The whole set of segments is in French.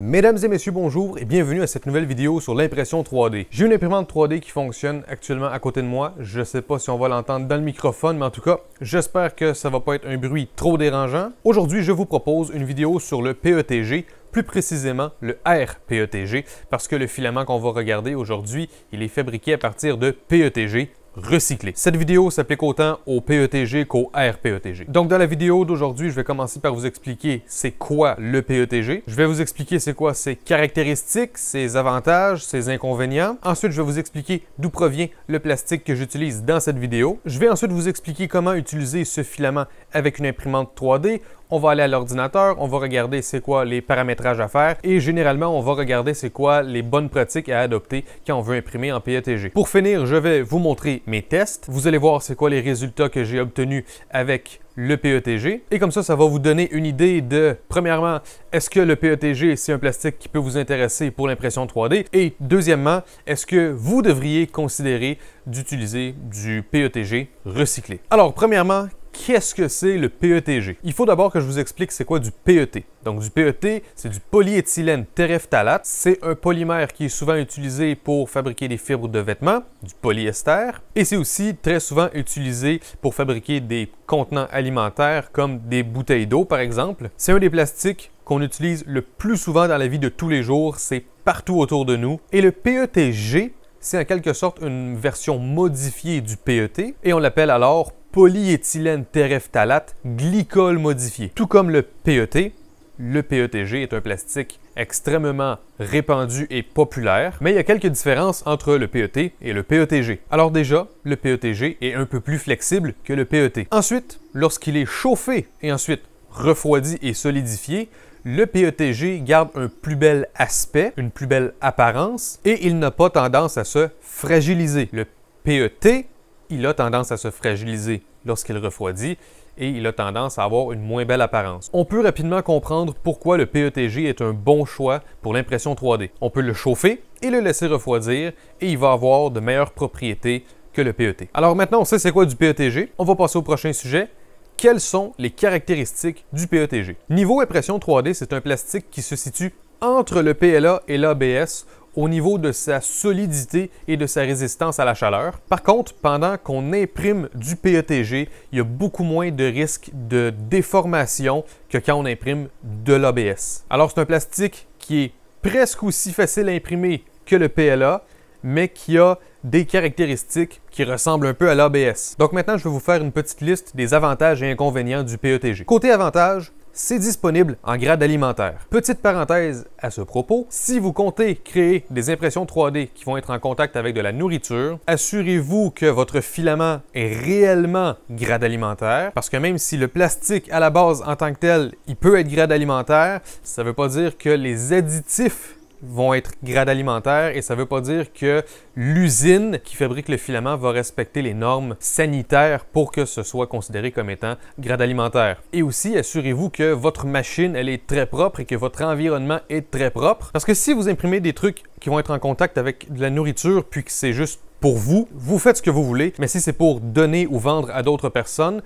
Mesdames et messieurs, bonjour et bienvenue à cette nouvelle vidéo sur l'impression 3D. J'ai une imprimante 3D qui fonctionne actuellement à côté de moi. Je ne sais pas si on va l'entendre dans le microphone, mais en tout cas, j'espère que ça ne va pas être un bruit trop dérangeant. Aujourd'hui, je vous propose une vidéo sur le PETG, plus précisément le RPETG, parce que le filament qu'on va regarder aujourd'hui, il est fabriqué à partir de PETG, recycler. Cette vidéo s'applique autant au PETG qu'au RPETG. Donc dans la vidéo d'aujourd'hui, je vais commencer par vous expliquer c'est quoi le PETG. Je vais vous expliquer c'est quoi ses caractéristiques, ses avantages, ses inconvénients. Ensuite, je vais vous expliquer d'où provient le plastique que j'utilise dans cette vidéo. Je vais ensuite vous expliquer comment utiliser ce filament avec une imprimante 3D, on va aller à l'ordinateur, on va regarder c'est quoi les paramétrages à faire et généralement on va regarder c'est quoi les bonnes pratiques à adopter quand on veut imprimer en PETG. Pour finir, je vais vous montrer mes tests. Vous allez voir c'est quoi les résultats que j'ai obtenus avec le PETG. Et comme ça, ça va vous donner une idée de, premièrement, est-ce que le PETG, c'est un plastique qui peut vous intéresser pour l'impression 3D? Et deuxièmement, est-ce que vous devriez considérer d'utiliser du PETG recyclé? Alors, premièrement, qu'est-ce que c'est le PETG? Il faut d'abord que je vous explique c'est quoi du PET. Donc du PET, c'est du polyéthylène terephthalate. C'est un polymère qui est souvent utilisé pour fabriquer des fibres de vêtements, du polyester. Et c'est aussi très souvent utilisé pour fabriquer des contenants alimentaires comme des bouteilles d'eau par exemple. C'est un des plastiques qu'on utilise le plus souvent dans la vie de tous les jours. C'est partout autour de nous. Et le PETG, c'est en quelque sorte une version modifiée du PET et on l'appelle alors polyéthylène terephthalate glycol modifié. Tout comme le PET, le PETG est un plastique extrêmement répandu et populaire, mais il y a quelques différences entre le PET et le PETG. Alors déjà, le PETG est un peu plus flexible que le PET. Ensuite, lorsqu'il est chauffé et ensuite refroidi et solidifié, le PETG garde un plus bel aspect, une plus belle apparence, et il n'a pas tendance à se fragiliser. Le PET il a tendance à se fragiliser lorsqu'il refroidit et il a tendance à avoir une moins belle apparence. On peut rapidement comprendre pourquoi le PETG est un bon choix pour l'impression 3D. On peut le chauffer et le laisser refroidir et il va avoir de meilleures propriétés que le PET. Alors maintenant, on sait c'est quoi du PETG. On va passer au prochain sujet. Quelles sont les caractéristiques du PETG? Niveau impression 3D, c'est un plastique qui se situe entre le PLA et l'ABS au niveau de sa solidité et de sa résistance à la chaleur. Par contre, pendant qu'on imprime du PETG, il y a beaucoup moins de risques de déformation que quand on imprime de l'ABS. Alors c'est un plastique qui est presque aussi facile à imprimer que le PLA, mais qui a des caractéristiques qui ressemblent un peu à l'ABS. Donc maintenant, je vais vous faire une petite liste des avantages et inconvénients du PETG. Côté avantages, c'est disponible en grade alimentaire. Petite parenthèse à ce propos, si vous comptez créer des impressions 3D qui vont être en contact avec de la nourriture, assurez-vous que votre filament est réellement grade alimentaire, parce que même si le plastique à la base en tant que tel, il peut être grade alimentaire, ça ne veut pas dire que les additifs vont être grade alimentaire et ça ne veut pas dire que l'usine qui fabrique le filament va respecter les normes sanitaires pour que ce soit considéré comme étant grade alimentaire. Et aussi, assurez-vous que votre machine, elle est très propre et que votre environnement est très propre. Parce que si vous imprimez des trucs qui vont être en contact avec de la nourriture, puis que c'est juste pour vous, vous faites ce que vous voulez, mais si c'est pour donner ou vendre à d'autres personnes,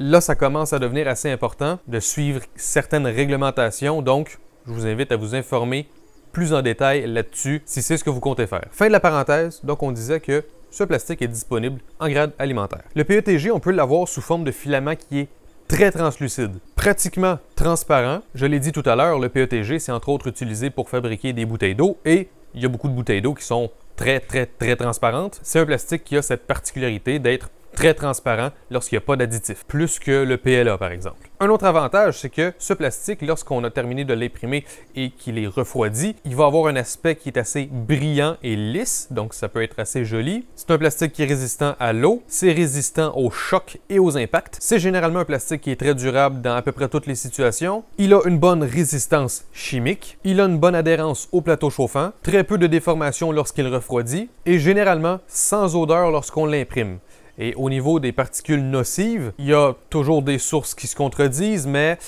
là, ça commence à devenir assez important de suivre certaines réglementations. Donc, je vous invite à vous informer plus en détail là-dessus si c'est ce que vous comptez faire. Fin de la parenthèse, donc on disait que ce plastique est disponible en grade alimentaire. Le PETG, on peut l'avoir sous forme de filament qui est très translucide, pratiquement transparent. Je l'ai dit tout à l'heure, le PETG, c'est entre autres utilisé pour fabriquer des bouteilles d'eau et il y a beaucoup de bouteilles d'eau qui sont très, très, très transparentes. C'est un plastique qui a cette particularité d'être très transparent lorsqu'il n'y a pas d'additif, plus que le PLA par exemple. Un autre avantage, c'est que ce plastique, lorsqu'on a terminé de l'imprimer et qu'il est refroidi, il va avoir un aspect qui est assez brillant et lisse, donc ça peut être assez joli. C'est un plastique qui est résistant à l'eau, c'est résistant aux chocs et aux impacts. C'est généralement un plastique qui est très durable dans à peu près toutes les situations. Il a une bonne résistance chimique, il a une bonne adhérence au plateau chauffant, très peu de déformation lorsqu'il refroidit et généralement sans odeur lorsqu'on l'imprime. Et au niveau des particules nocives, il y a toujours des sources qui se contredisent, mais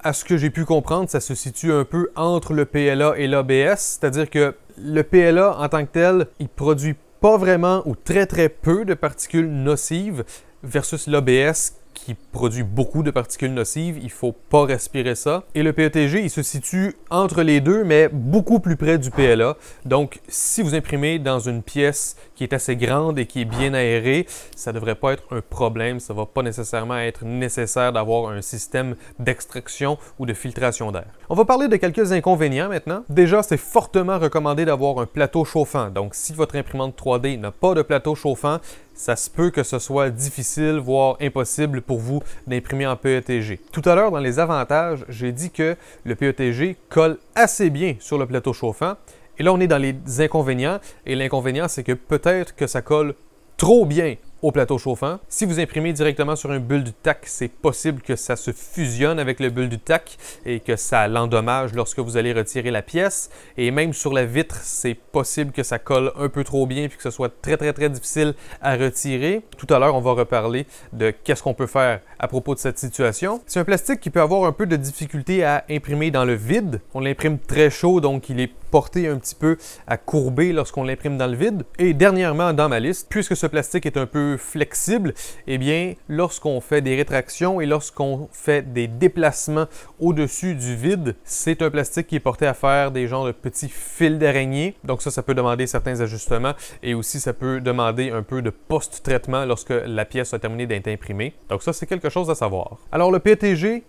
à ce que j'ai pu comprendre, ça se situe un peu entre le PLA et l'ABS, c'est-à-dire que le PLA en tant que tel, il produit pas vraiment ou très très peu de particules nocives versus l'ABS qui produit beaucoup de particules nocives. Il ne faut pas respirer ça. Et le PETG, il se situe entre les deux, mais beaucoup plus près du PLA. Donc, si vous imprimez dans une pièce qui est assez grande et qui est bien aérée, ça ne devrait pas être un problème. Ça ne va pas nécessairement être nécessaire d'avoir un système d'extraction ou de filtration d'air. On va parler de quelques inconvénients maintenant. Déjà, c'est fortement recommandé d'avoir un plateau chauffant. Donc, si votre imprimante 3D n'a pas de plateau chauffant, ça se peut que ce soit difficile, voire impossible pour vous d'imprimer en PETG. Tout à l'heure, dans les avantages, j'ai dit que le PETG colle assez bien sur le plateau chauffant. Et là, on est dans les inconvénients. Et l'inconvénient, c'est que peut-être que ça colle trop bien plateau chauffant. Si vous imprimez directement sur un bulle du tac, c'est possible que ça se fusionne avec le bulle du tac et que ça l'endommage lorsque vous allez retirer la pièce. Et même sur la vitre, c'est possible que ça colle un peu trop bien puis que ce soit très très très difficile à retirer. Tout à l'heure, on va reparler de qu'est-ce qu'on peut faire à propos de cette situation. C'est un plastique qui peut avoir un peu de difficulté à imprimer dans le vide. On l'imprime très chaud, donc il est un petit peu à courber lorsqu'on l'imprime dans le vide. Et dernièrement, dans ma liste, puisque ce plastique est un peu flexible, eh bien, lorsqu'on fait des rétractions et lorsqu'on fait des déplacements au-dessus du vide, c'est un plastique qui est porté à faire des genres de petits fils d'araignée. Donc ça, ça peut demander certains ajustements et aussi ça peut demander un peu de post-traitement lorsque la pièce a terminé d'être imprimée. Donc ça, c'est quelque chose à savoir. Alors le PTG,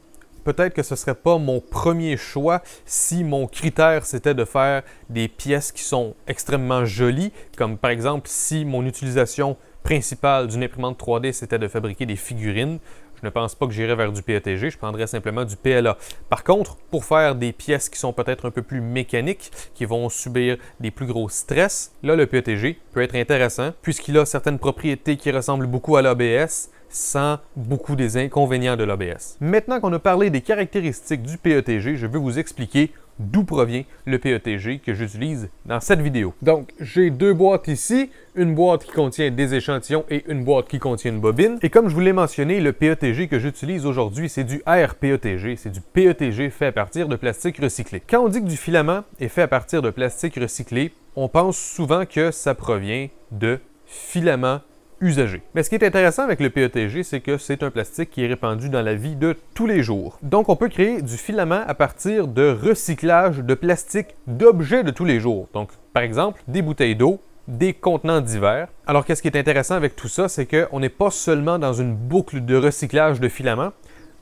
peut-être que ce ne serait pas mon premier choix si mon critère c'était de faire des pièces qui sont extrêmement jolies, comme par exemple si mon utilisation principale d'une imprimante 3D c'était de fabriquer des figurines. Je ne pense pas que j'irais vers du PETG, je prendrais simplement du PLA. Par contre, pour faire des pièces qui sont peut-être un peu plus mécaniques, qui vont subir des plus gros stress, là le PETG peut être intéressant puisqu'il a certaines propriétés qui ressemblent beaucoup à l'ABS, sans beaucoup des inconvénients de l'ABS. Maintenant qu'on a parlé des caractéristiques du PETG, je vais vous expliquer d'où provient le PETG que j'utilise dans cette vidéo. Donc, j'ai deux boîtes ici, une boîte qui contient des échantillons et une boîte qui contient une bobine. Et comme je vous l'ai mentionné, le PETG que j'utilise aujourd'hui, c'est du RPETG, c'est du PETG fait à partir de plastique recyclé. Quand on dit que du filament est fait à partir de plastique recyclé, on pense souvent que ça provient de filaments mais ce qui est intéressant avec le PETG, c'est que c'est un plastique qui est répandu dans la vie de tous les jours. Donc on peut créer du filament à partir de recyclage de plastique d'objets de tous les jours. Donc par exemple des bouteilles d'eau, des contenants divers. Alors qu'est-ce qui est intéressant avec tout ça, c'est qu'on n'est pas seulement dans une boucle de recyclage de filaments.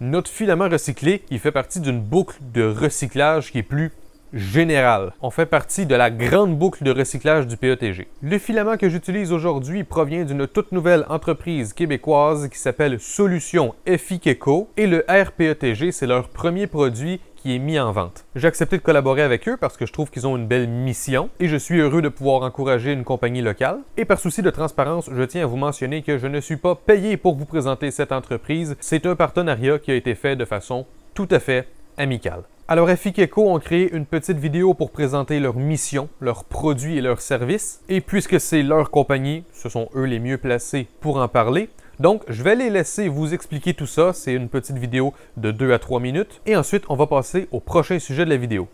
Notre filament recyclé, il fait partie d'une boucle de recyclage qui est plus Général, On fait partie de la grande boucle de recyclage du PETG. Le filament que j'utilise aujourd'hui provient d'une toute nouvelle entreprise québécoise qui s'appelle Solution FIKECO et le RPETG, c'est leur premier produit qui est mis en vente. J'ai accepté de collaborer avec eux parce que je trouve qu'ils ont une belle mission et je suis heureux de pouvoir encourager une compagnie locale. Et par souci de transparence, je tiens à vous mentionner que je ne suis pas payé pour vous présenter cette entreprise. C'est un partenariat qui a été fait de façon tout à fait amicale. Alors Efikeco ont créé une petite vidéo pour présenter leur mission, leurs produits et leurs services, et puisque c'est leur compagnie, ce sont eux les mieux placés pour en parler, donc, je vais les laisser vous expliquer tout ça. C'est une petite vidéo de 2 à 3 minutes. Et ensuite, on va passer au prochain sujet de la vidéo.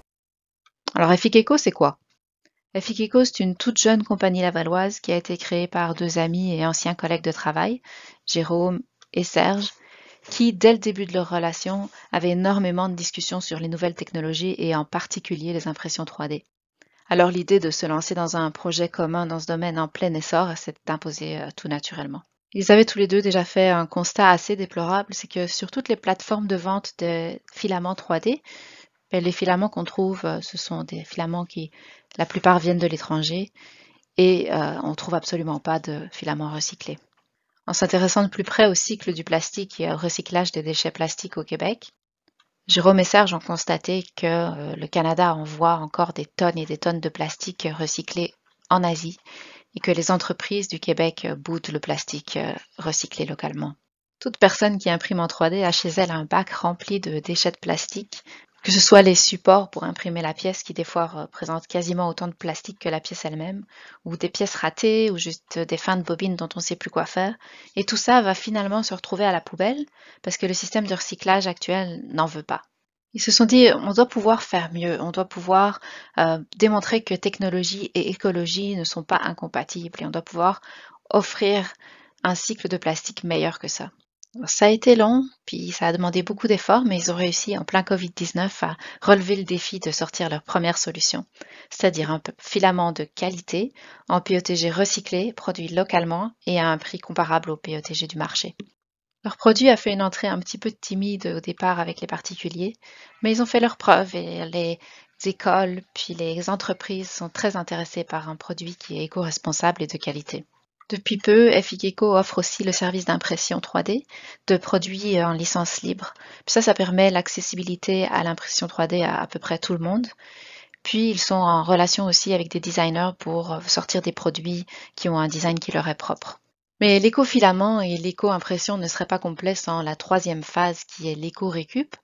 Alors, Efikeco, c'est quoi Efikeco, c'est une toute jeune compagnie lavalloise qui a été créée par deux amis et anciens collègues de travail, Jérôme et Serge, qui, dès le début de leur relation, avaient énormément de discussions sur les nouvelles technologies et en particulier les impressions 3D. Alors l'idée de se lancer dans un projet commun dans ce domaine en plein essor s'est imposée euh, tout naturellement. Ils avaient tous les deux déjà fait un constat assez déplorable, c'est que sur toutes les plateformes de vente de filaments 3D, ben, les filaments qu'on trouve, euh, ce sont des filaments qui, la plupart, viennent de l'étranger et euh, on ne trouve absolument pas de filaments recyclés en s'intéressant de plus près au cycle du plastique et au recyclage des déchets plastiques au Québec, Jérôme et Serge ont constaté que euh, le Canada envoie encore des tonnes et des tonnes de plastique recyclé en Asie et que les entreprises du Québec boutent le plastique euh, recyclé localement. Toute personne qui imprime en 3D a chez elle un bac rempli de déchets de plastique que ce soit les supports pour imprimer la pièce qui des fois représente euh, quasiment autant de plastique que la pièce elle-même, ou des pièces ratées, ou juste des fins de bobines dont on ne sait plus quoi faire, et tout ça va finalement se retrouver à la poubelle parce que le système de recyclage actuel n'en veut pas. Ils se sont dit, on doit pouvoir faire mieux, on doit pouvoir euh, démontrer que technologie et écologie ne sont pas incompatibles, et on doit pouvoir offrir un cycle de plastique meilleur que ça. Ça a été long, puis ça a demandé beaucoup d'efforts, mais ils ont réussi en plein Covid-19 à relever le défi de sortir leur première solution, c'est-à-dire un filament de qualité en PETG recyclé, produit localement et à un prix comparable au PETG du marché. Leur produit a fait une entrée un petit peu timide au départ avec les particuliers, mais ils ont fait leurs preuves et les écoles puis les entreprises sont très intéressées par un produit qui est éco-responsable et de qualité. Depuis peu, FIGECO offre aussi le service d'impression 3D de produits en licence libre. ça, ça permet l'accessibilité à l'impression 3D à à peu près tout le monde. Puis ils sont en relation aussi avec des designers pour euh, sortir des produits qui ont un design qui leur est propre. Mais l'éco-filament et l'éco-impression ne seraient pas complets sans la troisième phase qui est l'éco-récup.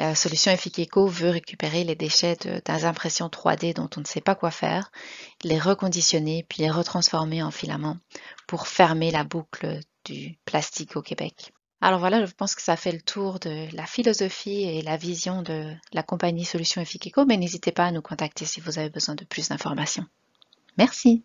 Euh, Solution Efficeco veut récupérer les déchets d'impressions 3D dont on ne sait pas quoi faire, les reconditionner puis les retransformer en filaments pour fermer la boucle du plastique au Québec. Alors voilà, je pense que ça fait le tour de la philosophie et la vision de la compagnie Solution Efficeco, mais n'hésitez pas à nous contacter si vous avez besoin de plus d'informations. Merci.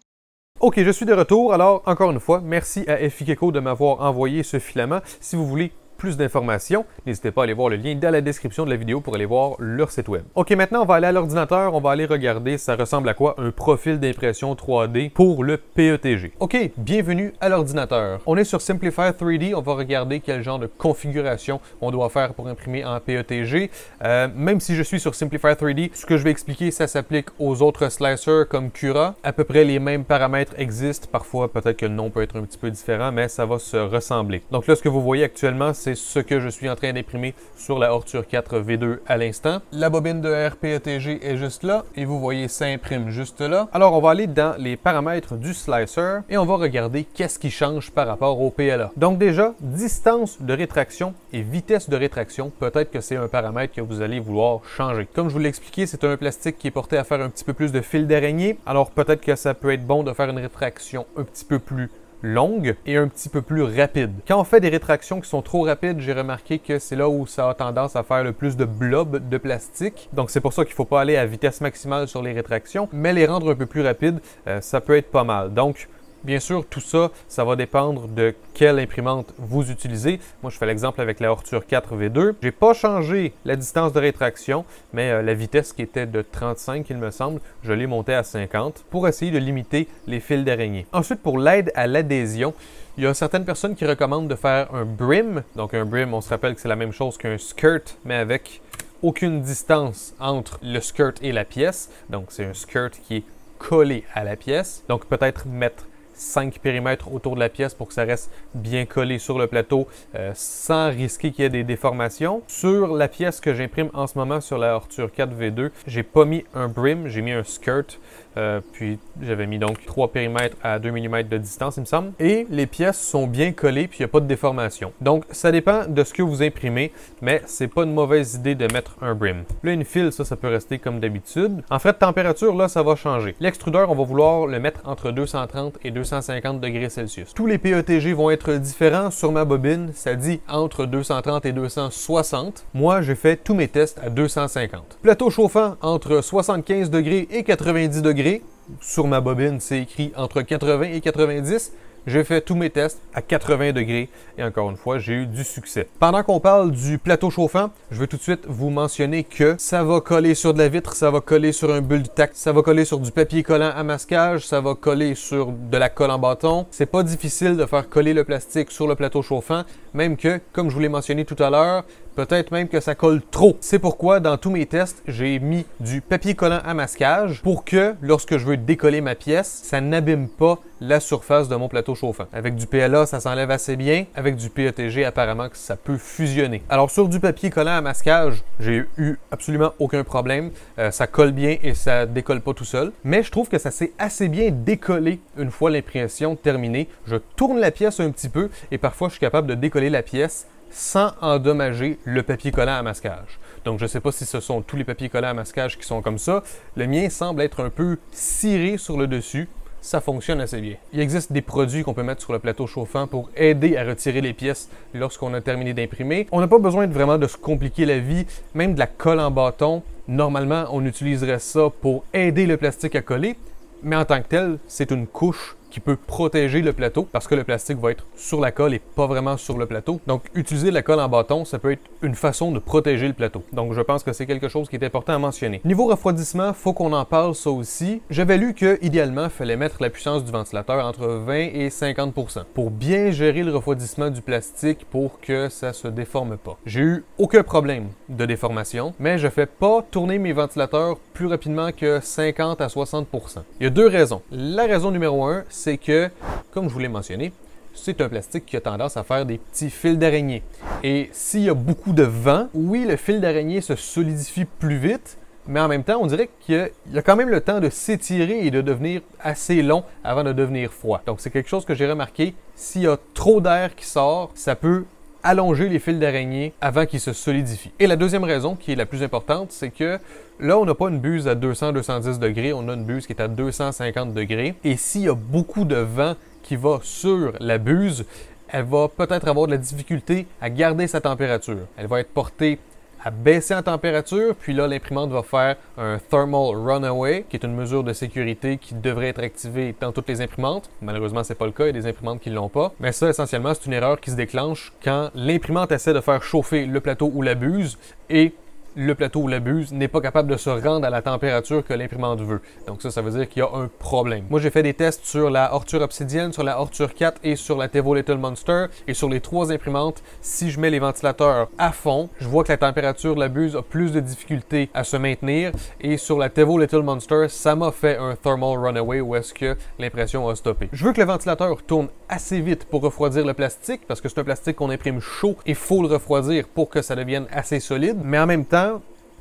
Ok, je suis de retour. Alors, encore une fois, merci à Efficeco de m'avoir envoyé ce filament. Si vous voulez plus d'informations, n'hésitez pas à aller voir le lien dans la description de la vidéo pour aller voir leur site web. OK, maintenant, on va aller à l'ordinateur, on va aller regarder ça ressemble à quoi un profil d'impression 3D pour le PETG. OK, bienvenue à l'ordinateur. On est sur Simplify 3D, on va regarder quel genre de configuration on doit faire pour imprimer en PETG. Euh, même si je suis sur Simplify 3D, ce que je vais expliquer, ça s'applique aux autres slicers comme Cura. À peu près les mêmes paramètres existent, parfois peut-être que le nom peut être un petit peu différent, mais ça va se ressembler. Donc là, ce que vous voyez actuellement, c'est ce que je suis en train d'imprimer sur la Horture 4 V2 à l'instant. La bobine de RPETG est juste là et vous voyez s'imprime juste là. Alors on va aller dans les paramètres du slicer et on va regarder qu'est-ce qui change par rapport au PLA. Donc déjà, distance de rétraction et vitesse de rétraction, peut-être que c'est un paramètre que vous allez vouloir changer. Comme je vous l'ai expliqué, c'est un plastique qui est porté à faire un petit peu plus de fil d'araignée, alors peut-être que ça peut être bon de faire une rétraction un petit peu plus longue et un petit peu plus rapide. Quand on fait des rétractions qui sont trop rapides, j'ai remarqué que c'est là où ça a tendance à faire le plus de blobs de plastique. Donc c'est pour ça qu'il ne faut pas aller à vitesse maximale sur les rétractions, mais les rendre un peu plus rapides, euh, ça peut être pas mal. Donc Bien sûr, tout ça, ça va dépendre de quelle imprimante vous utilisez. Moi, je fais l'exemple avec la Horture 4 V2. J'ai pas changé la distance de rétraction, mais euh, la vitesse qui était de 35, il me semble, je l'ai montée à 50 pour essayer de limiter les fils d'araignée. Ensuite, pour l'aide à l'adhésion, il y a certaines personnes qui recommandent de faire un brim. Donc un brim, on se rappelle que c'est la même chose qu'un skirt, mais avec aucune distance entre le skirt et la pièce. Donc c'est un skirt qui est collé à la pièce. Donc peut-être mettre 5 périmètres autour de la pièce pour que ça reste bien collé sur le plateau euh, sans risquer qu'il y ait des déformations. Sur la pièce que j'imprime en ce moment sur la Horture 4 V2, j'ai pas mis un brim, j'ai mis un skirt. Euh, puis j'avais mis donc 3 périmètres à 2 mm de distance, il me semble. Et les pièces sont bien collées, puis il n'y a pas de déformation. Donc ça dépend de ce que vous imprimez, mais c'est pas une mauvaise idée de mettre un brim. Là, une file, ça, ça peut rester comme d'habitude. En fait, température, là, ça va changer. L'extrudeur, on va vouloir le mettre entre 230 et 250 degrés Celsius. Tous les PETG vont être différents. Sur ma bobine, ça dit entre 230 et 260. Moi, j'ai fait tous mes tests à 250. Plateau chauffant entre 75 degrés et 90 degrés sur ma bobine, c'est écrit entre 80 et 90. J'ai fait tous mes tests à 80 degrés et encore une fois, j'ai eu du succès. Pendant qu'on parle du plateau chauffant, je veux tout de suite vous mentionner que ça va coller sur de la vitre, ça va coller sur un bulle de tact ça va coller sur du papier collant à masquage, ça va coller sur de la colle en bâton. C'est pas difficile de faire coller le plastique sur le plateau chauffant, même que, comme je vous l'ai mentionné tout à l'heure, Peut-être même que ça colle trop. C'est pourquoi dans tous mes tests, j'ai mis du papier collant à masquage pour que lorsque je veux décoller ma pièce, ça n'abîme pas la surface de mon plateau chauffant. Avec du PLA, ça s'enlève assez bien. Avec du PETG, apparemment que ça peut fusionner. Alors sur du papier collant à masquage, j'ai eu absolument aucun problème. Euh, ça colle bien et ça décolle pas tout seul. Mais je trouve que ça s'est assez bien décollé une fois l'impression terminée. Je tourne la pièce un petit peu et parfois je suis capable de décoller la pièce sans endommager le papier collant à masquage. Donc, je ne sais pas si ce sont tous les papiers collants à masquage qui sont comme ça. Le mien semble être un peu ciré sur le dessus. Ça fonctionne assez bien. Il existe des produits qu'on peut mettre sur le plateau chauffant pour aider à retirer les pièces lorsqu'on a terminé d'imprimer. On n'a pas besoin vraiment de se compliquer la vie, même de la colle en bâton. Normalement, on utiliserait ça pour aider le plastique à coller, mais en tant que tel, c'est une couche qui peut protéger le plateau parce que le plastique va être sur la colle et pas vraiment sur le plateau. Donc utiliser la colle en bâton, ça peut être une façon de protéger le plateau. Donc je pense que c'est quelque chose qui est important à mentionner. Niveau refroidissement, faut qu'on en parle ça aussi. J'avais lu que idéalement, fallait mettre la puissance du ventilateur entre 20 et 50 pour bien gérer le refroidissement du plastique pour que ça se déforme pas. J'ai eu aucun problème de déformation, mais je fais pas tourner mes ventilateurs plus rapidement que 50 à 60 Il y a deux raisons. La raison numéro 1, c'est que, comme je vous l'ai mentionné, c'est un plastique qui a tendance à faire des petits fils d'araignée. Et s'il y a beaucoup de vent, oui, le fil d'araignée se solidifie plus vite, mais en même temps, on dirait qu'il y a quand même le temps de s'étirer et de devenir assez long avant de devenir froid. Donc c'est quelque chose que j'ai remarqué, s'il y a trop d'air qui sort, ça peut allonger les fils d'araignée avant qu'ils se solidifient. Et la deuxième raison, qui est la plus importante, c'est que là, on n'a pas une buse à 200-210 degrés, on a une buse qui est à 250 degrés. Et s'il y a beaucoup de vent qui va sur la buse, elle va peut-être avoir de la difficulté à garder sa température. Elle va être portée à baisser en température, puis là, l'imprimante va faire un thermal runaway, qui est une mesure de sécurité qui devrait être activée dans toutes les imprimantes. Malheureusement, c'est pas le cas, il y a des imprimantes qui l'ont pas. Mais ça, essentiellement, c'est une erreur qui se déclenche quand l'imprimante essaie de faire chauffer le plateau ou la buse et le plateau ou la buse n'est pas capable de se rendre à la température que l'imprimante veut. Donc ça, ça veut dire qu'il y a un problème. Moi, j'ai fait des tests sur la Horture Obsidienne, sur la Horture 4 et sur la Tevo Little Monster. Et sur les trois imprimantes, si je mets les ventilateurs à fond, je vois que la température de la buse a plus de difficultés à se maintenir. Et sur la Tevo Little Monster, ça m'a fait un thermal runaway où est-ce que l'impression a stoppé. Je veux que le ventilateur tourne assez vite pour refroidir le plastique parce que c'est un plastique qu'on imprime chaud et faut le refroidir pour que ça devienne assez solide. Mais en même temps,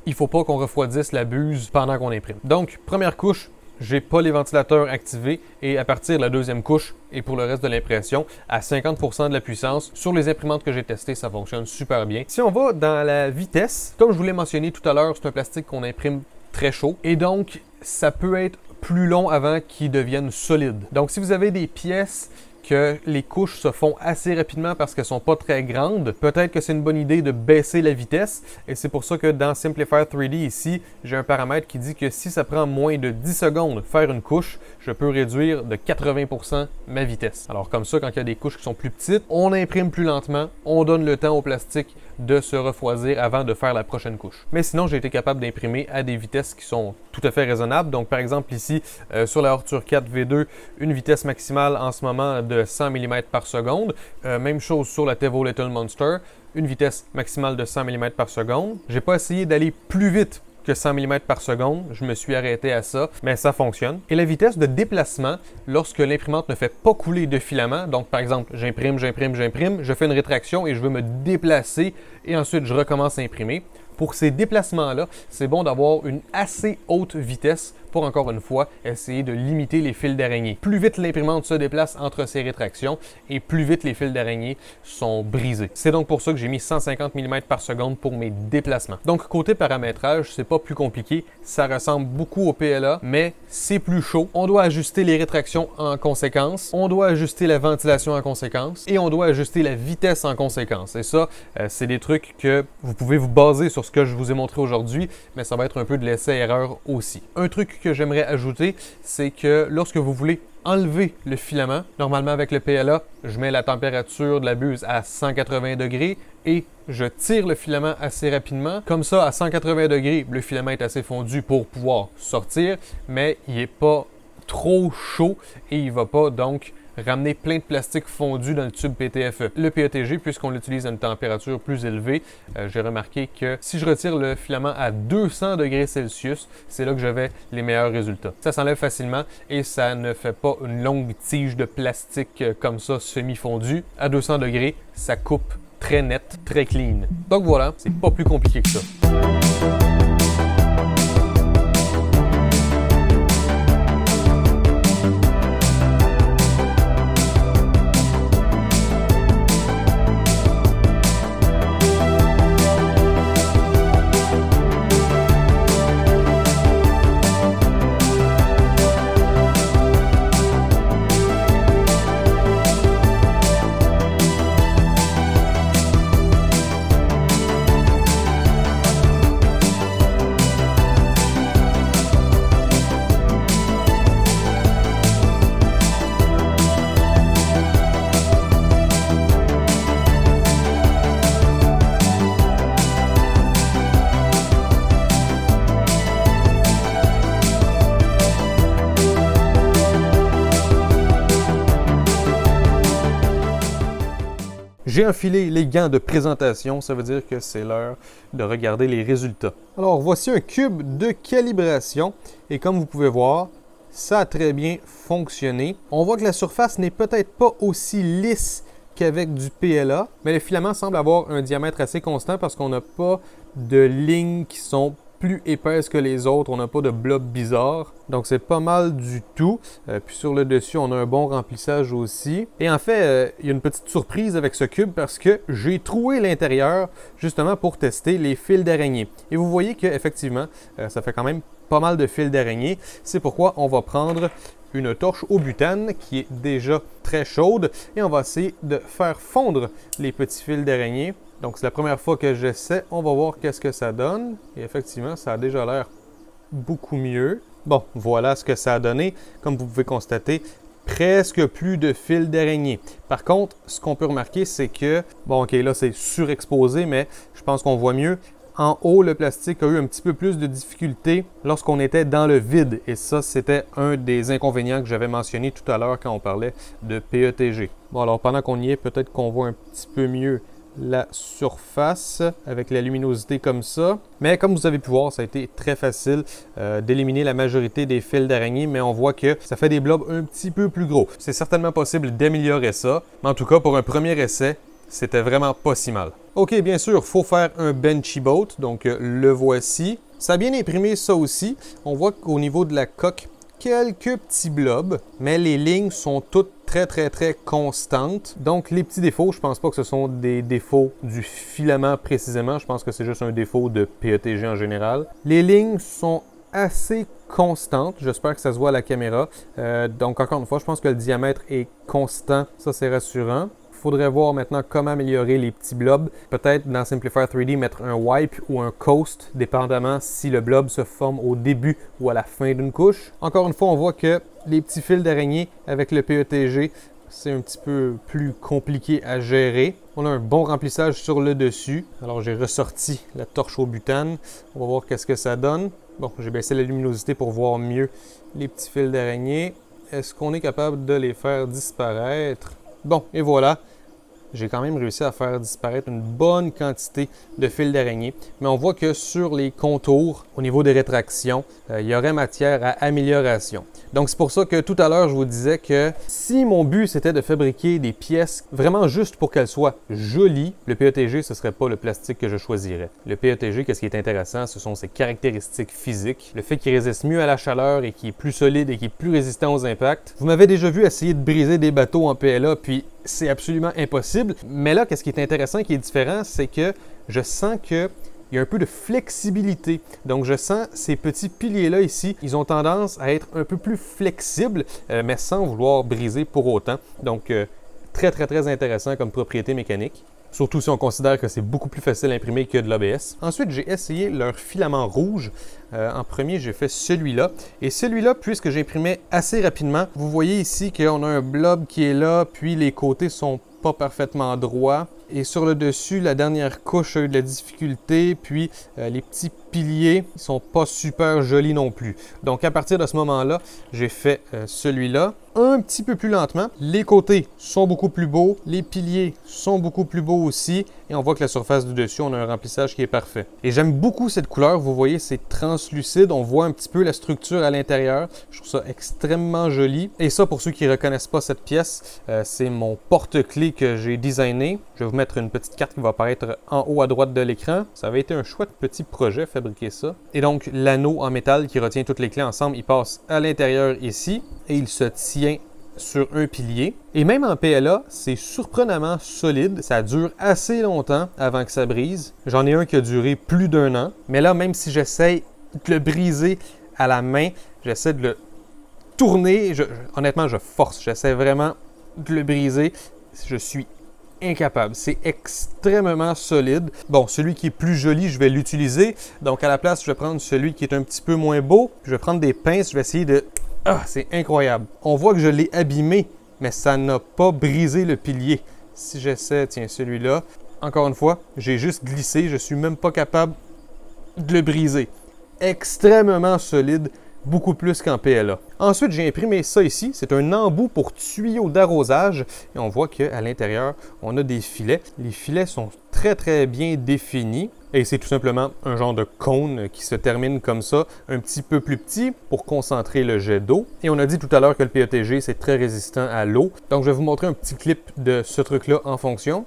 il faut pas qu'on refroidisse la buse pendant qu'on imprime. Donc, première couche, j'ai pas les ventilateurs activés et à partir de la deuxième couche et pour le reste de l'impression, à 50% de la puissance, sur les imprimantes que j'ai testées, ça fonctionne super bien. Si on va dans la vitesse, comme je vous l'ai mentionné tout à l'heure, c'est un plastique qu'on imprime très chaud et donc ça peut être plus long avant qu'il devienne solide. Donc si vous avez des pièces que les couches se font assez rapidement parce qu'elles ne sont pas très grandes, peut-être que c'est une bonne idée de baisser la vitesse. Et c'est pour ça que dans Simplifier 3D ici, j'ai un paramètre qui dit que si ça prend moins de 10 secondes faire une couche, je peux réduire de 80% ma vitesse. Alors comme ça, quand il y a des couches qui sont plus petites, on imprime plus lentement, on donne le temps au plastique de se refroidir avant de faire la prochaine couche. Mais sinon, j'ai été capable d'imprimer à des vitesses qui sont tout à fait raisonnables. Donc, par exemple, ici, euh, sur la Horture 4 V2, une vitesse maximale en ce moment de 100 mm par seconde. Euh, même chose sur la Tevo Little Monster, une vitesse maximale de 100 mm par seconde. J'ai pas essayé d'aller plus vite que 100 mm par seconde. Je me suis arrêté à ça, mais ça fonctionne. Et la vitesse de déplacement, lorsque l'imprimante ne fait pas couler de filament, donc par exemple, j'imprime, j'imprime, j'imprime, je fais une rétraction et je veux me déplacer et ensuite je recommence à imprimer. Pour ces déplacements-là, c'est bon d'avoir une assez haute vitesse pour encore une fois essayer de limiter les fils d'araignée. Plus vite l'imprimante se déplace entre ses rétractions et plus vite les fils d'araignée sont brisés. C'est donc pour ça que j'ai mis 150 mm par seconde pour mes déplacements. Donc côté paramétrage, c'est pas plus compliqué, ça ressemble beaucoup au PLA, mais c'est plus chaud. On doit ajuster les rétractions en conséquence, on doit ajuster la ventilation en conséquence et on doit ajuster la vitesse en conséquence. Et ça, euh, c'est des trucs que vous pouvez vous baser sur ce que je vous ai montré aujourd'hui, mais ça va être un peu de l'essai-erreur aussi. Un truc que j'aimerais ajouter, c'est que lorsque vous voulez enlever le filament, normalement avec le PLA, je mets la température de la buse à 180 degrés et je tire le filament assez rapidement. Comme ça, à 180 degrés, le filament est assez fondu pour pouvoir sortir, mais il n'est pas trop chaud et il ne va pas donc ramener plein de plastique fondu dans le tube PTFE. Le PETG, puisqu'on l'utilise à une température plus élevée, euh, j'ai remarqué que si je retire le filament à 200 degrés Celsius, c'est là que j'avais les meilleurs résultats. Ça s'enlève facilement et ça ne fait pas une longue tige de plastique euh, comme ça semi fondu À 200 degrés, ça coupe très net, très clean. Donc voilà, c'est pas plus compliqué que ça. enfiler les gants de présentation, ça veut dire que c'est l'heure de regarder les résultats. Alors voici un cube de calibration et comme vous pouvez voir, ça a très bien fonctionné. On voit que la surface n'est peut-être pas aussi lisse qu'avec du PLA, mais le filament semble avoir un diamètre assez constant parce qu'on n'a pas de lignes qui sont plus épaisse que les autres. On n'a pas de blob bizarre. Donc c'est pas mal du tout. Euh, puis sur le dessus, on a un bon remplissage aussi. Et en fait, euh, il y a une petite surprise avec ce cube parce que j'ai troué l'intérieur justement pour tester les fils d'araignée. Et vous voyez qu'effectivement, effectivement euh, ça fait quand même pas mal de fils d'araignée. C'est pourquoi on va prendre une torche au butane qui est déjà très chaude et on va essayer de faire fondre les petits fils d'araignée donc c'est la première fois que j'essaie. On va voir qu'est-ce que ça donne. Et effectivement, ça a déjà l'air beaucoup mieux. Bon, voilà ce que ça a donné. Comme vous pouvez constater, presque plus de fil d'araignée. Par contre, ce qu'on peut remarquer, c'est que, bon, ok, là c'est surexposé, mais je pense qu'on voit mieux. En haut, le plastique a eu un petit peu plus de difficulté lorsqu'on était dans le vide. Et ça, c'était un des inconvénients que j'avais mentionné tout à l'heure quand on parlait de PETG. Bon, alors pendant qu'on y est, peut-être qu'on voit un petit peu mieux la surface avec la luminosité comme ça. Mais comme vous avez pu voir, ça a été très facile euh, d'éliminer la majorité des fils d'araignée, mais on voit que ça fait des blobs un petit peu plus gros. C'est certainement possible d'améliorer ça, mais en tout cas, pour un premier essai, c'était vraiment pas si mal. OK, bien sûr, faut faire un benchy boat, donc euh, le voici. Ça a bien imprimé ça aussi. On voit qu'au niveau de la coque, quelques petits blobs, mais les lignes sont toutes très très très constantes. Donc les petits défauts, je pense pas que ce sont des défauts du filament précisément, je pense que c'est juste un défaut de PETG en général. Les lignes sont assez constantes, j'espère que ça se voit à la caméra. Euh, donc encore une fois, je pense que le diamètre est constant, ça c'est rassurant faudrait voir maintenant comment améliorer les petits blobs. Peut-être dans Simplifier 3D mettre un wipe ou un coast, dépendamment si le blob se forme au début ou à la fin d'une couche. Encore une fois, on voit que les petits fils d'araignée avec le PETG, c'est un petit peu plus compliqué à gérer. On a un bon remplissage sur le dessus. Alors j'ai ressorti la torche au butane. On va voir qu'est-ce que ça donne. Bon, j'ai baissé la luminosité pour voir mieux les petits fils d'araignée. Est-ce qu'on est capable de les faire disparaître? Bon, et voilà j'ai quand même réussi à faire disparaître une bonne quantité de fils d'araignée. Mais on voit que sur les contours, au niveau des rétractions, euh, il y aurait matière à amélioration. Donc c'est pour ça que tout à l'heure, je vous disais que si mon but c'était de fabriquer des pièces vraiment juste pour qu'elles soient jolies, le PETG, ce serait pas le plastique que je choisirais. Le PETG, qu'est-ce qui est intéressant, ce sont ses caractéristiques physiques, le fait qu'il résiste mieux à la chaleur et qu'il est plus solide et qu'il est plus résistant aux impacts. Vous m'avez déjà vu essayer de briser des bateaux en PLA, puis c'est absolument impossible. Mais là, qu'est-ce qui est intéressant, qui est différent, c'est que je sens que il y a un peu de flexibilité. Donc je sens ces petits piliers-là ici, ils ont tendance à être un peu plus flexibles, euh, mais sans vouloir briser pour autant. Donc euh, très très très intéressant comme propriété mécanique. Surtout si on considère que c'est beaucoup plus facile à imprimer que de l'ABS. Ensuite, j'ai essayé leur filament rouge. Euh, en premier, j'ai fait celui-là. Et celui-là, puisque j'imprimais assez rapidement, vous voyez ici qu'on a un blob qui est là, puis les côtés sont pas parfaitement droits. Et sur le dessus, la dernière couche a eu de la difficulté, puis euh, les petits piliers sont pas super jolis non plus. Donc à partir de ce moment-là, j'ai fait euh, celui-là un petit peu plus lentement. Les côtés sont beaucoup plus beaux, les piliers sont beaucoup plus beaux aussi, et on voit que la surface du dessus, on a un remplissage qui est parfait. Et j'aime beaucoup cette couleur, vous voyez, c'est translucide, on voit un petit peu la structure à l'intérieur, je trouve ça extrêmement joli. Et ça, pour ceux qui ne reconnaissent pas cette pièce, euh, c'est mon porte-clés que j'ai designé. Je vais vous mettre une petite carte qui va apparaître en haut à droite de l'écran. Ça avait été un chouette petit projet, fabriquer ça. Et donc, l'anneau en métal qui retient toutes les clés ensemble, il passe à l'intérieur ici et il se tient sur un pilier. Et même en PLA, c'est surprenamment solide. Ça dure assez longtemps avant que ça brise. J'en ai un qui a duré plus d'un an. Mais là, même si j'essaye de le briser à la main, j'essaie de le tourner. honnêtement, je force. J'essaie vraiment de le briser. Je suis incapable. C'est extrêmement solide. Bon, celui qui est plus joli, je vais l'utiliser. Donc à la place, je vais prendre celui qui est un petit peu moins beau. Je vais prendre des pinces, je vais essayer de... Ah, c'est incroyable. On voit que je l'ai abîmé, mais ça n'a pas brisé le pilier. Si j'essaie, tiens, celui-là. Encore une fois, j'ai juste glissé. Je suis même pas capable de le briser. Extrêmement solide, beaucoup plus qu'en PLA. Ensuite, j'ai imprimé ça ici. C'est un embout pour tuyau d'arrosage. Et on voit qu'à l'intérieur, on a des filets. Les filets sont très, très bien définis. Et c'est tout simplement un genre de cône qui se termine comme ça, un petit peu plus petit pour concentrer le jet d'eau. Et on a dit tout à l'heure que le PETG, c'est très résistant à l'eau. Donc, je vais vous montrer un petit clip de ce truc-là en fonction.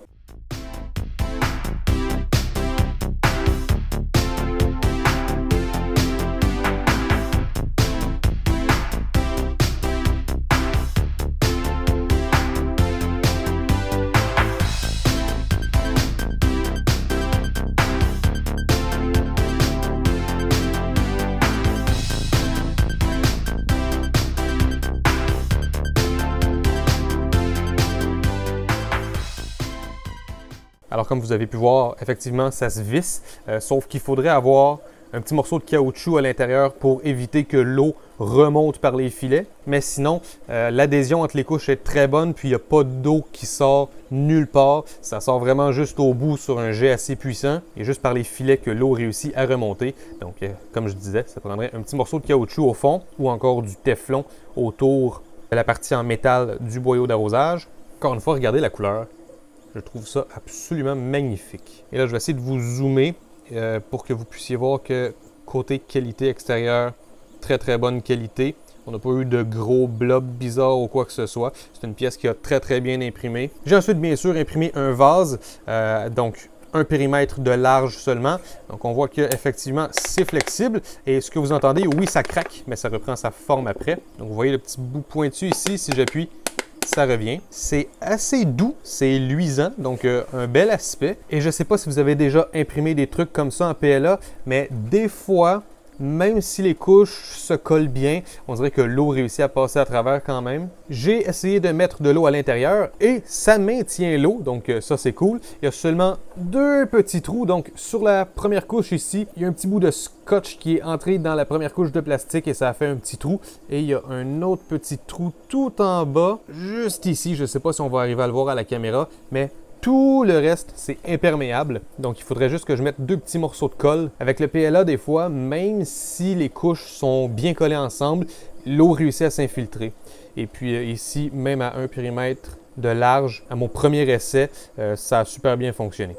Alors comme vous avez pu voir, effectivement, ça se visse, euh, sauf qu'il faudrait avoir un petit morceau de caoutchouc à l'intérieur pour éviter que l'eau remonte par les filets. Mais sinon, euh, l'adhésion entre les couches est très bonne, puis il n'y a pas d'eau qui sort nulle part. Ça sort vraiment juste au bout sur un jet assez puissant et juste par les filets que l'eau réussit à remonter. Donc, euh, comme je disais, ça prendrait un petit morceau de caoutchouc au fond ou encore du teflon autour de la partie en métal du boyau d'arrosage. Encore une fois, regardez la couleur je trouve ça absolument magnifique. Et là, je vais essayer de vous zoomer euh, pour que vous puissiez voir que côté qualité extérieure, très très bonne qualité. On n'a pas eu de gros blobs bizarres ou quoi que ce soit. C'est une pièce qui a très très bien imprimé. J'ai ensuite bien sûr imprimé un vase, euh, donc un périmètre de large seulement. Donc on voit qu'effectivement c'est flexible et ce que vous entendez, oui ça craque, mais ça reprend sa forme après. Donc vous voyez le petit bout pointu ici, si j'appuie, ça revient. C'est assez doux, c'est luisant, donc euh, un bel aspect. Et je ne sais pas si vous avez déjà imprimé des trucs comme ça en PLA, mais des fois, même si les couches se collent bien, on dirait que l'eau réussit à passer à travers quand même. J'ai essayé de mettre de l'eau à l'intérieur et ça maintient l'eau, donc euh, ça c'est cool. Il y a seulement deux petits trous, donc sur la première couche ici, il y a un petit bout de scotch qui est entré dans la première couche de plastique et ça a fait un petit trou. Et il y a un autre petit trou tout en bas, juste ici, je ne sais pas si on va arriver à le voir à la caméra, mais tout le reste, c'est imperméable. Donc, il faudrait juste que je mette deux petits morceaux de colle. Avec le PLA, des fois, même si les couches sont bien collées ensemble, l'eau réussit à s'infiltrer. Et puis euh, ici, même à un périmètre de large, à mon premier essai, euh, ça a super bien fonctionné.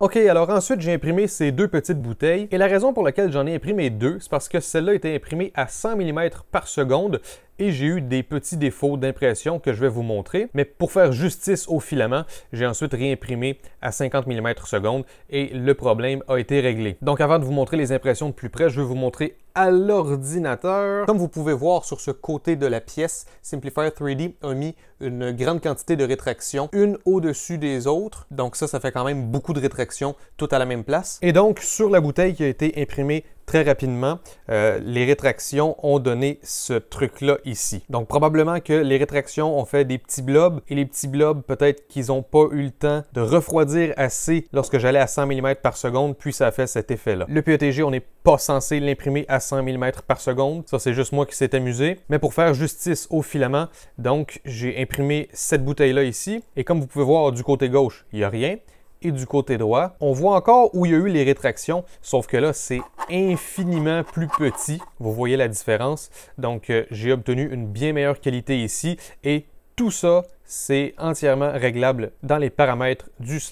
Ok, alors ensuite j'ai imprimé ces deux petites bouteilles et la raison pour laquelle j'en ai imprimé deux, c'est parce que celle-là était imprimée à 100 mm par seconde et j'ai eu des petits défauts d'impression que je vais vous montrer. Mais pour faire justice au filament, j'ai ensuite réimprimé à 50 mm seconde et le problème a été réglé. Donc avant de vous montrer les impressions de plus près, je vais vous montrer à l'ordinateur. Comme vous pouvez voir sur ce côté de la pièce, Simplifier 3D a mis une grande quantité de rétraction, une au-dessus des autres. Donc ça, ça fait quand même beaucoup de rétraction tout à la même place. Et donc sur la bouteille qui a été imprimée très rapidement, euh, les rétractions ont donné ce truc-là ici. Donc probablement que les rétractions ont fait des petits blobs et les petits blobs, peut-être qu'ils n'ont pas eu le temps de refroidir assez lorsque j'allais à 100 mm par seconde, puis ça a fait cet effet-là. Le PETG, on n'est pas censé l'imprimer à 100 mm par seconde. Ça, c'est juste moi qui s'est amusé. Mais pour faire justice au filament, donc j'ai imprimé cette bouteille-là ici. Et comme vous pouvez voir du côté gauche, il n'y a rien et du côté droit. On voit encore où il y a eu les rétractions, sauf que là, c'est infiniment plus petit. Vous voyez la différence. Donc, euh, j'ai obtenu une bien meilleure qualité ici et tout ça c'est entièrement réglable dans les paramètres du slicer,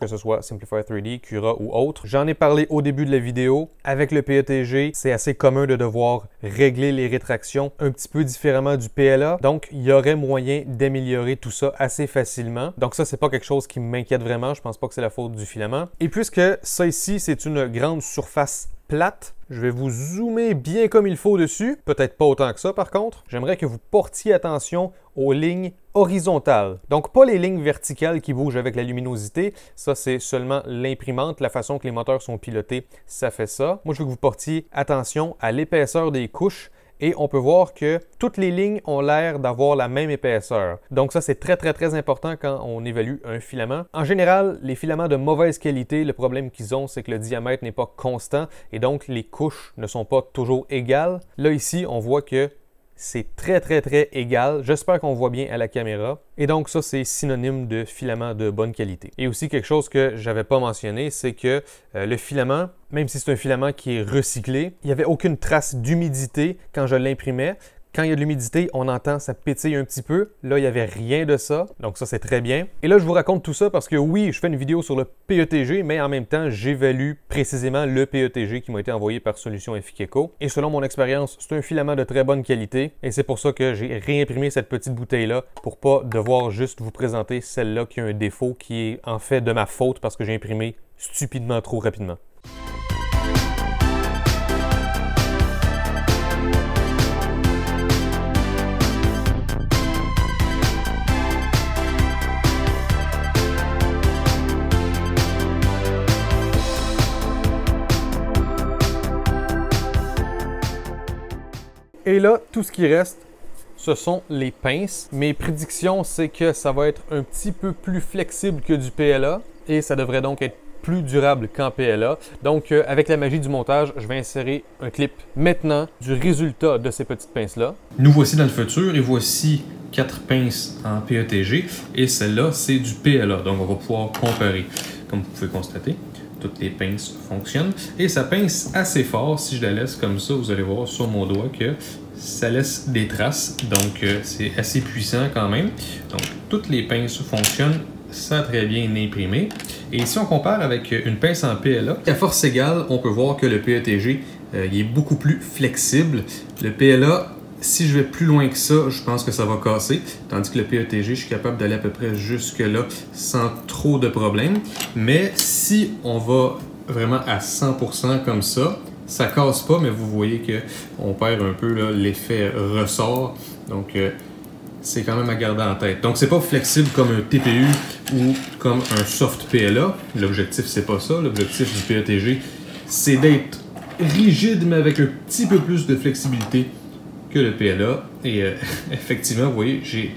que ce soit Simplify 3D, Cura ou autre. J'en ai parlé au début de la vidéo. Avec le PETG, c'est assez commun de devoir régler les rétractions un petit peu différemment du PLA. Donc, il y aurait moyen d'améliorer tout ça assez facilement. Donc ça, c'est pas quelque chose qui m'inquiète vraiment. Je pense pas que c'est la faute du filament. Et puisque ça ici, c'est une grande surface plate. Je vais vous zoomer bien comme il faut dessus, peut-être pas autant que ça par contre. J'aimerais que vous portiez attention aux lignes horizontales. Donc pas les lignes verticales qui bougent avec la luminosité, ça c'est seulement l'imprimante, la façon que les moteurs sont pilotés, ça fait ça. Moi je veux que vous portiez attention à l'épaisseur des couches et on peut voir que toutes les lignes ont l'air d'avoir la même épaisseur. Donc ça, c'est très très très important quand on évalue un filament. En général, les filaments de mauvaise qualité, le problème qu'ils ont, c'est que le diamètre n'est pas constant et donc les couches ne sont pas toujours égales. Là ici, on voit que c'est très, très, très égal. J'espère qu'on voit bien à la caméra. Et donc, ça, c'est synonyme de filament de bonne qualité. Et aussi, quelque chose que j'avais pas mentionné, c'est que euh, le filament, même si c'est un filament qui est recyclé, il n'y avait aucune trace d'humidité quand je l'imprimais. Quand il y a de l'humidité, on entend ça pétille un petit peu. Là, il n'y avait rien de ça. Donc ça, c'est très bien. Et là, je vous raconte tout ça parce que oui, je fais une vidéo sur le PETG, mais en même temps, j'évalue précisément le PETG qui m'a été envoyé par Solution Fikeco. Et selon mon expérience, c'est un filament de très bonne qualité. Et c'est pour ça que j'ai réimprimé cette petite bouteille-là pour pas devoir juste vous présenter celle-là qui a un défaut qui est en fait de ma faute parce que j'ai imprimé stupidement trop rapidement. Et là, tout ce qui reste, ce sont les pinces. Mes prédictions, c'est que ça va être un petit peu plus flexible que du PLA et ça devrait donc être plus durable qu'en PLA. Donc, euh, avec la magie du montage, je vais insérer un clip maintenant du résultat de ces petites pinces-là. Nous voici dans le futur et voici quatre pinces en PETG et celle-là, c'est du PLA. Donc, on va pouvoir comparer, comme vous pouvez constater toutes les pinces fonctionnent. Et ça pince assez fort. Si je la laisse comme ça, vous allez voir sur mon doigt que ça laisse des traces. Donc, euh, c'est assez puissant quand même. Donc, toutes les pinces fonctionnent. Ça très bien imprimé. Et si on compare avec une pince en PLA, à force égale, on peut voir que le PETG euh, est beaucoup plus flexible. Le PLA si je vais plus loin que ça, je pense que ça va casser. Tandis que le PETG, je suis capable d'aller à peu près jusque-là sans trop de problèmes. Mais si on va vraiment à 100% comme ça, ça casse pas, mais vous voyez que on perd un peu l'effet ressort. Donc, euh, c'est quand même à garder en tête. Donc, c'est pas flexible comme un TPU ou comme un soft PLA. L'objectif, c'est pas ça. L'objectif du PETG, c'est d'être rigide, mais avec un petit peu plus de flexibilité que le PLA. Et euh, effectivement, vous voyez, j'ai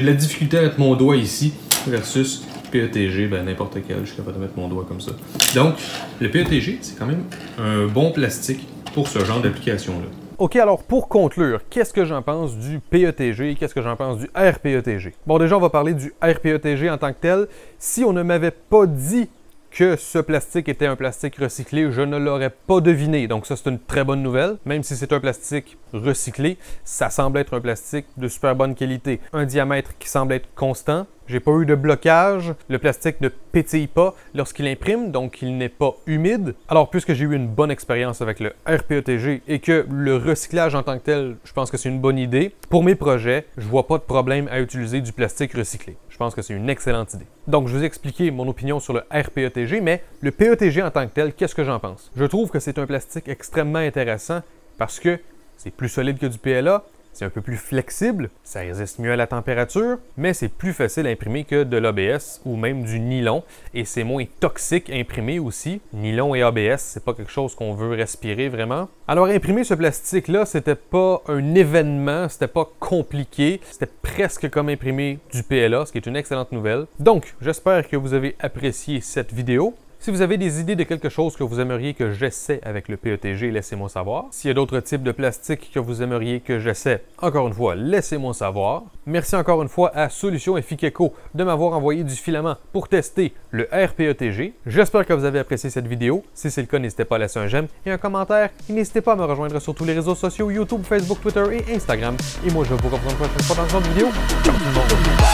de la difficulté à mettre mon doigt ici versus PETG, ben n'importe quel, je suis capable de mettre mon doigt comme ça. Donc, le PETG, c'est quand même un bon plastique pour ce genre d'application-là. OK, alors pour conclure, qu'est-ce que j'en pense du PETG et qu'est-ce que j'en pense du RPETG? Bon, déjà, on va parler du RPETG en tant que tel. Si on ne m'avait pas dit que ce plastique était un plastique recyclé, je ne l'aurais pas deviné. Donc ça, c'est une très bonne nouvelle. Même si c'est un plastique recyclé, ça semble être un plastique de super bonne qualité. Un diamètre qui semble être constant. J'ai pas eu de blocage. Le plastique ne pétille pas lorsqu'il imprime, donc il n'est pas humide. Alors, puisque j'ai eu une bonne expérience avec le RPETG et que le recyclage en tant que tel, je pense que c'est une bonne idée, pour mes projets, je vois pas de problème à utiliser du plastique recyclé. Je pense que c'est une excellente idée. Donc, je vous ai expliqué mon opinion sur le RPETG, mais le PETG en tant que tel, qu'est-ce que j'en pense Je trouve que c'est un plastique extrêmement intéressant parce que c'est plus solide que du PLA, c'est un peu plus flexible, ça résiste mieux à la température, mais c'est plus facile à imprimer que de l'ABS ou même du nylon et c'est moins toxique à imprimer aussi. Nylon et ABS, c'est pas quelque chose qu'on veut respirer vraiment. Alors imprimer ce plastique là, c'était pas un événement, c'était pas compliqué, c'était presque comme imprimer du PLA, ce qui est une excellente nouvelle. Donc, j'espère que vous avez apprécié cette vidéo. Si vous avez des idées de quelque chose que vous aimeriez que j'essaie avec le PETG, laissez-moi savoir. S'il y a d'autres types de plastique que vous aimeriez que j'essaie, encore une fois, laissez-moi savoir. Merci encore une fois à Solution Fikeko de m'avoir envoyé du filament pour tester le RPETG. J'espère que vous avez apprécié cette vidéo. Si c'est le cas, n'hésitez pas à laisser un j'aime et un commentaire. Et n'hésitez pas à me rejoindre sur tous les réseaux sociaux YouTube, Facebook, Twitter et Instagram. Et moi, je vous reprends dans une prochaine vidéo.